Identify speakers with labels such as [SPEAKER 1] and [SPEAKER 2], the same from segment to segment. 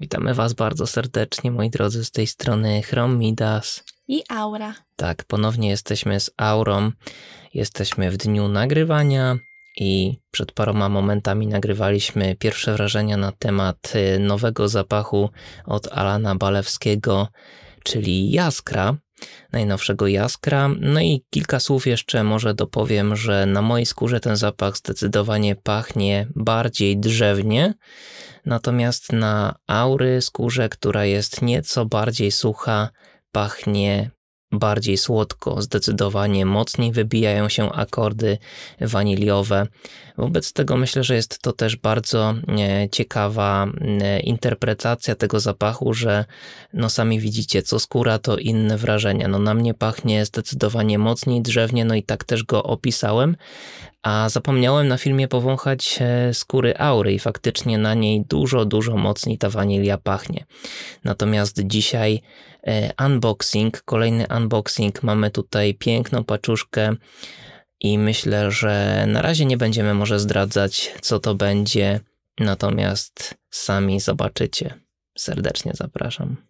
[SPEAKER 1] Witamy Was bardzo serdecznie, moi drodzy, z tej strony Chromidas i Aura. Tak, ponownie jesteśmy z Aurą. Jesteśmy w dniu nagrywania i przed paroma momentami nagrywaliśmy pierwsze wrażenia na temat y, nowego zapachu od Alana Balewskiego czyli Jaskra, najnowszego Jaskra. No i kilka słów jeszcze może dopowiem, że na mojej skórze ten zapach zdecydowanie pachnie bardziej drzewnie, natomiast na aury skórze, która jest nieco bardziej sucha, pachnie bardziej słodko, zdecydowanie mocniej wybijają się akordy waniliowe. Wobec tego myślę, że jest to też bardzo e, ciekawa e, interpretacja tego zapachu, że no sami widzicie, co skóra to inne wrażenia. No na mnie pachnie zdecydowanie mocniej drzewnie, no i tak też go opisałem, a zapomniałem na filmie powąchać e, skóry aury i faktycznie na niej dużo, dużo mocniej ta wanilia pachnie. Natomiast dzisiaj e, unboxing, kolejny unboxing, mamy tutaj piękną paczuszkę i myślę, że na razie nie będziemy może zdradzać co to będzie, natomiast sami zobaczycie. Serdecznie zapraszam.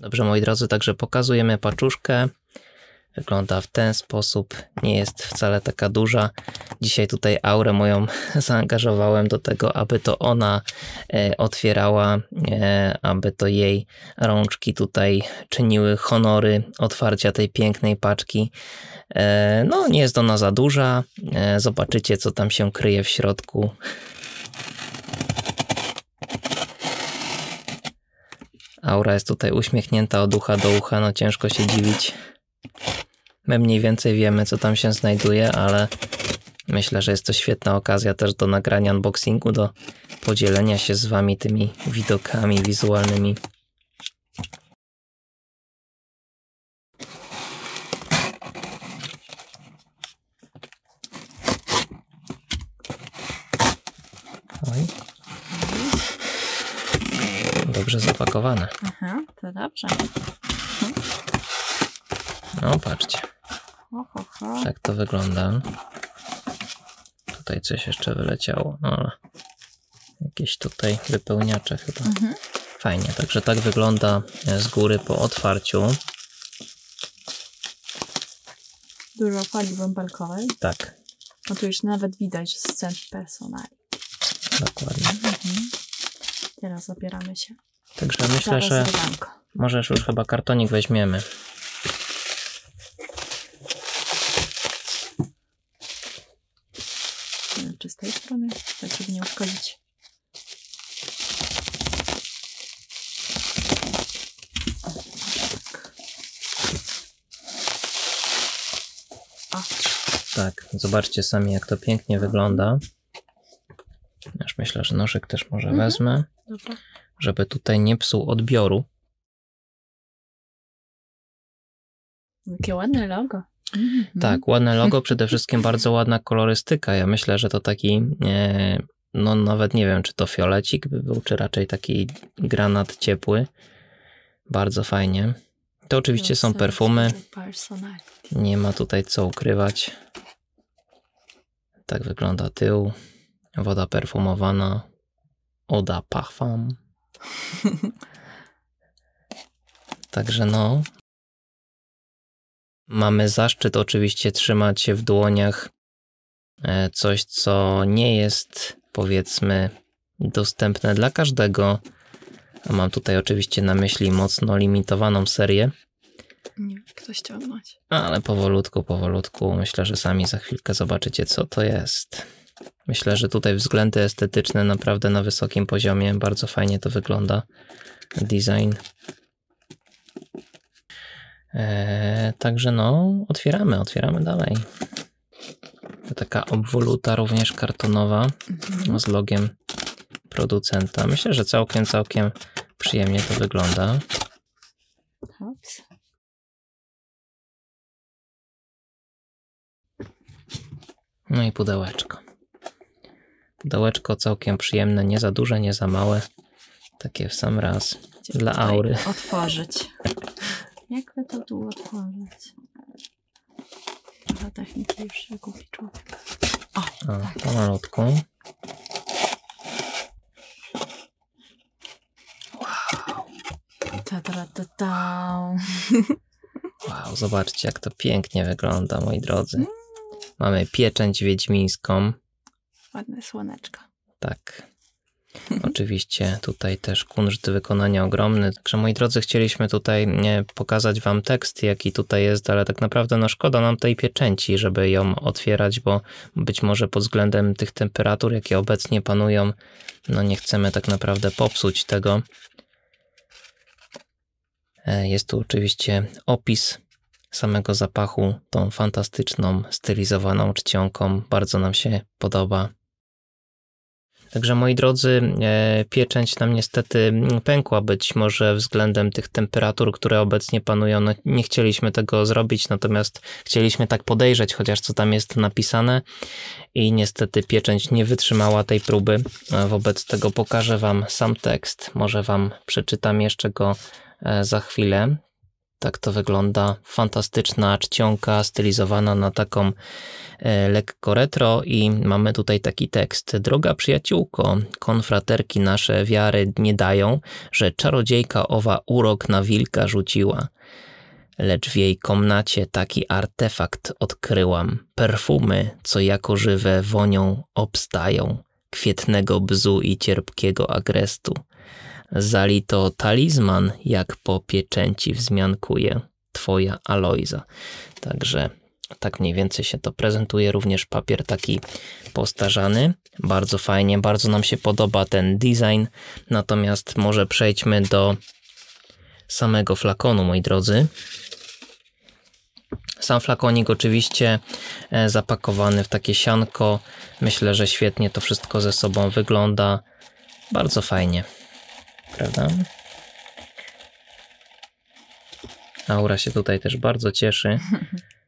[SPEAKER 1] Dobrze, moi drodzy, także pokazujemy paczuszkę. Wygląda w ten sposób, nie jest wcale taka duża. Dzisiaj tutaj aurę moją zaangażowałem do tego, aby to ona e, otwierała, e, aby to jej rączki tutaj czyniły honory otwarcia tej pięknej paczki. E, no, nie jest ona za duża. Zobaczycie, co tam się kryje w środku. Aura jest tutaj uśmiechnięta od ucha do ucha, no ciężko się dziwić. My mniej więcej wiemy, co tam się znajduje, ale myślę, że jest to świetna okazja też do nagrania unboxingu, do podzielenia się z wami tymi widokami wizualnymi Aha, to dobrze. No patrzcie. Tak to wygląda. Tutaj coś jeszcze wyleciało, no ale jakieś tutaj wypełniacze chyba. Mhm. Fajnie, także tak wygląda z góry po otwarciu. Dużo fali bąbelkowej. Tak. No tu już nawet widać scen personali. Dokładnie. Mhm. Teraz opieramy się Także myślę, że możesz już chyba kartonik weźmiemy. Czy z tej strony, tak żeby nie uszkodzić. Tak, zobaczcie sami jak to pięknie wygląda. Aż myślę, że nożyk też może mhm. wezmę. Dobra żeby tutaj nie psuł odbioru. Jakie ładne logo. Mhm. Tak, ładne logo, przede wszystkim bardzo ładna kolorystyka. Ja myślę, że to taki, e, no nawet nie wiem, czy to fiolecik by był, czy raczej taki granat ciepły. Bardzo fajnie. To oczywiście są perfumy. Nie ma tutaj co ukrywać. Tak wygląda tył. Woda perfumowana. Oda parfum. Także no. Mamy zaszczyt oczywiście trzymać w dłoniach e, coś, co nie jest powiedzmy dostępne dla każdego. A mam tutaj oczywiście na myśli mocno limitowaną serię. Nie wiem, kto ściągnąć. Ale powolutku, powolutku. Myślę, że sami za chwilkę zobaczycie, co to jest. Myślę, że tutaj względy estetyczne naprawdę na wysokim poziomie. Bardzo fajnie to wygląda. Design. Eee, także no, otwieramy, otwieramy dalej. To taka obwoluta również kartonowa mhm. z logiem producenta. Myślę, że całkiem, całkiem przyjemnie to wygląda. No i pudełeczko dołeczko całkiem przyjemne, nie za duże, nie za małe. Takie w sam raz Gdzie dla aury. Otworzyć. Jak by to tu otworzyć? Trochę techniki już się kupi człowiek. O, A, tak. Wow. Wow, zobaczcie jak to pięknie wygląda, moi drodzy. Mm. Mamy pieczęć wiedźmińską. Ładne słoneczko. Tak. Oczywiście tutaj też kunszt wykonania ogromny. Także moi drodzy, chcieliśmy tutaj pokazać wam tekst, jaki tutaj jest, ale tak naprawdę no szkoda nam tej pieczęci, żeby ją otwierać, bo być może pod względem tych temperatur, jakie obecnie panują, no nie chcemy tak naprawdę popsuć tego. E, jest tu oczywiście opis samego zapachu, tą fantastyczną, stylizowaną czcionką. Bardzo nam się podoba. Także moi drodzy, e, pieczęć nam niestety pękła być może względem tych temperatur, które obecnie panują. No, nie chcieliśmy tego zrobić, natomiast chcieliśmy tak podejrzeć, chociaż co tam jest napisane i niestety pieczęć nie wytrzymała tej próby. E, wobec tego pokażę wam sam tekst, może wam przeczytam jeszcze go e, za chwilę. Tak to wygląda. Fantastyczna czcionka stylizowana na taką e, lekko retro i mamy tutaj taki tekst. Droga przyjaciółko, konfraterki nasze wiary nie dają, że czarodziejka owa urok na wilka rzuciła lecz w jej komnacie taki artefakt odkryłam. Perfumy, co jako żywe wonią obstają, kwietnego bzu i cierpkiego agrestu. Zali to talizman, jak po pieczęci wzmiankuje twoja Aloiza. Także tak mniej więcej się to prezentuje. Również papier taki postarzany. Bardzo fajnie, bardzo nam się podoba ten design. Natomiast może przejdźmy do samego flakonu, moi drodzy. Sam flakonik oczywiście e, zapakowany w takie sianko. Myślę, że świetnie to wszystko ze sobą wygląda. Bardzo fajnie prawda? Tak? Aura się tutaj też bardzo cieszy.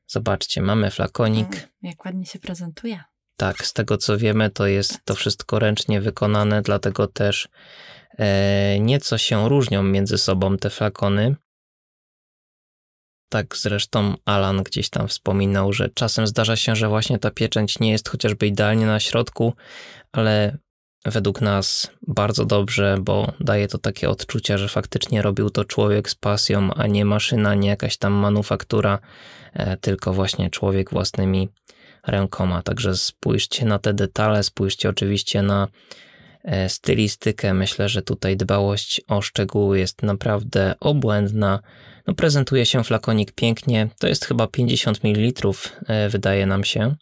[SPEAKER 1] Zobaczcie, mamy flakonik. Jak ładnie się prezentuje. Tak, z tego co wiemy, to jest to wszystko ręcznie wykonane, dlatego też e, nieco się różnią między sobą te flakony. Tak zresztą Alan gdzieś tam wspominał, że czasem zdarza się, że właśnie ta pieczęć nie jest chociażby idealnie na środku, ale według nas bardzo dobrze, bo daje to takie odczucia, że faktycznie robił to człowiek z pasją, a nie maszyna, nie jakaś tam manufaktura, e, tylko właśnie człowiek własnymi rękoma. Także spójrzcie na te detale, spójrzcie oczywiście na e, stylistykę. Myślę, że tutaj dbałość o szczegóły jest naprawdę obłędna. No, prezentuje się flakonik pięknie. To jest chyba 50 ml, e, wydaje nam się.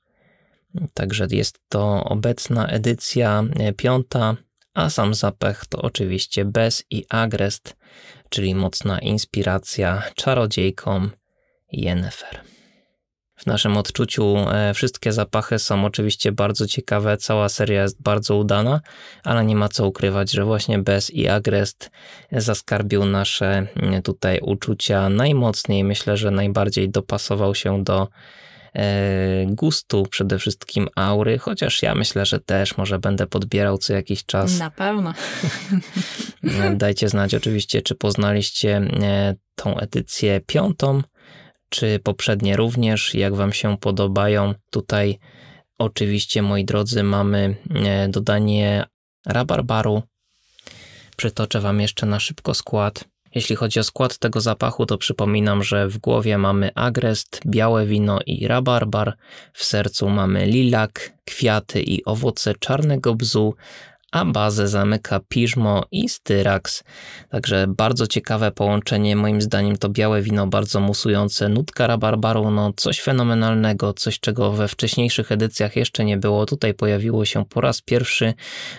[SPEAKER 1] Także jest to obecna edycja e, piąta, a sam zapach to oczywiście bez i agrest, czyli mocna inspiracja czarodziejkom Jennifer. W naszym odczuciu e, wszystkie zapachy są oczywiście bardzo ciekawe, cała seria jest bardzo udana, ale nie ma co ukrywać, że właśnie Bez i Agrest zaskarbił nasze tutaj uczucia najmocniej. Myślę, że najbardziej dopasował się do E, gustu, przede wszystkim aury, chociaż ja myślę, że też może będę podbierał co jakiś czas. Na pewno. E, dajcie znać oczywiście, czy poznaliście e, tą edycję piątą, czy poprzednie również, jak wam się podobają. Tutaj oczywiście, moi drodzy, mamy dodanie rabarbaru. Przytoczę wam jeszcze na szybko skład. Jeśli chodzi o skład tego zapachu, to przypominam, że w głowie mamy agrest, białe wino i rabarbar, w sercu mamy lilak, kwiaty i owoce czarnego bzu, a bazę zamyka Piżmo i Styrax. Także bardzo ciekawe połączenie, moim zdaniem to białe wino, bardzo musujące, nutka rabarbaru, no coś fenomenalnego, coś czego we wcześniejszych edycjach jeszcze nie było, tutaj pojawiło się po raz pierwszy,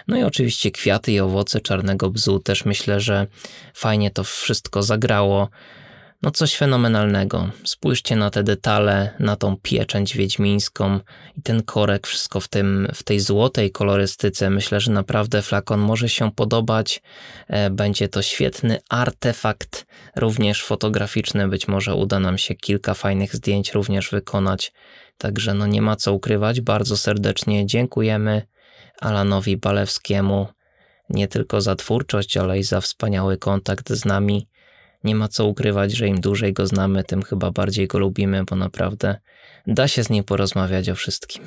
[SPEAKER 1] no i oczywiście kwiaty i owoce czarnego bzu, też myślę, że fajnie to wszystko zagrało. No coś fenomenalnego. Spójrzcie na te detale, na tą pieczęć wiedźmińską i ten korek, wszystko w, tym, w tej złotej kolorystyce. Myślę, że naprawdę flakon może się podobać. E, będzie to świetny artefakt, również fotograficzny. Być może uda nam się kilka fajnych zdjęć również wykonać. Także no nie ma co ukrywać. Bardzo serdecznie dziękujemy Alanowi Balewskiemu nie tylko za twórczość, ale i za wspaniały kontakt z nami. Nie ma co ukrywać, że im dłużej go znamy, tym chyba bardziej go lubimy, bo naprawdę da się z nim porozmawiać o wszystkim.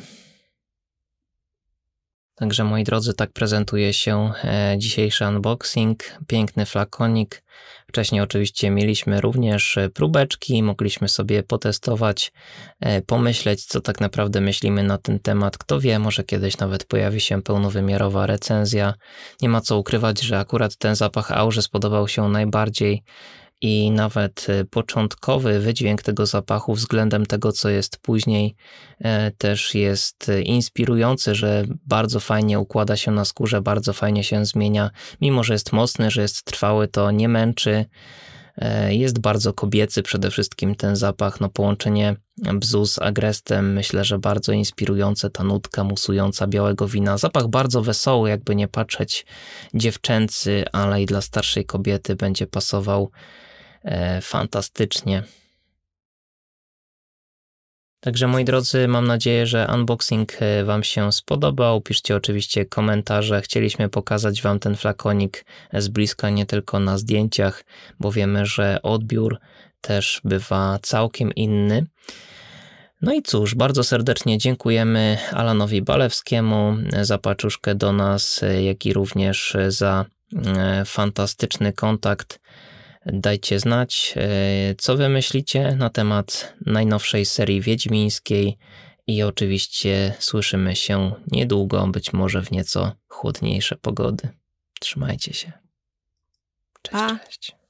[SPEAKER 1] Także moi drodzy, tak prezentuje się e, dzisiejszy unboxing. Piękny flakonik. Wcześniej oczywiście mieliśmy również e, próbeczki, mogliśmy sobie potestować, e, pomyśleć, co tak naprawdę myślimy na ten temat. Kto wie, może kiedyś nawet pojawi się pełnowymiarowa recenzja. Nie ma co ukrywać, że akurat ten zapach aurze spodobał się najbardziej i nawet e, początkowy wydźwięk tego zapachu względem tego, co jest później, e, też jest e, inspirujący, że bardzo fajnie układa się na skórze, bardzo fajnie się zmienia. Mimo, że jest mocny, że jest trwały, to nie męczy. Jest bardzo kobiecy przede wszystkim ten zapach, no połączenie bzu z agrestem, myślę, że bardzo inspirujące, ta nutka musująca białego wina. Zapach bardzo wesoły, jakby nie patrzeć, dziewczęcy, ale i dla starszej kobiety będzie pasował E, fantastycznie. Także moi drodzy, mam nadzieję, że unboxing e, Wam się spodobał. Piszcie oczywiście komentarze. Chcieliśmy pokazać Wam ten flakonik z bliska, nie tylko na zdjęciach, bo wiemy, że odbiór też bywa całkiem inny. No i cóż, bardzo serdecznie dziękujemy Alanowi Balewskiemu za paczuszkę do nas, jak i również za e, fantastyczny kontakt Dajcie znać, e, co wy myślicie na temat najnowszej serii wiedźmińskiej i oczywiście słyszymy się niedługo, być może w nieco chłodniejsze pogody. Trzymajcie się. Cześć, cześć.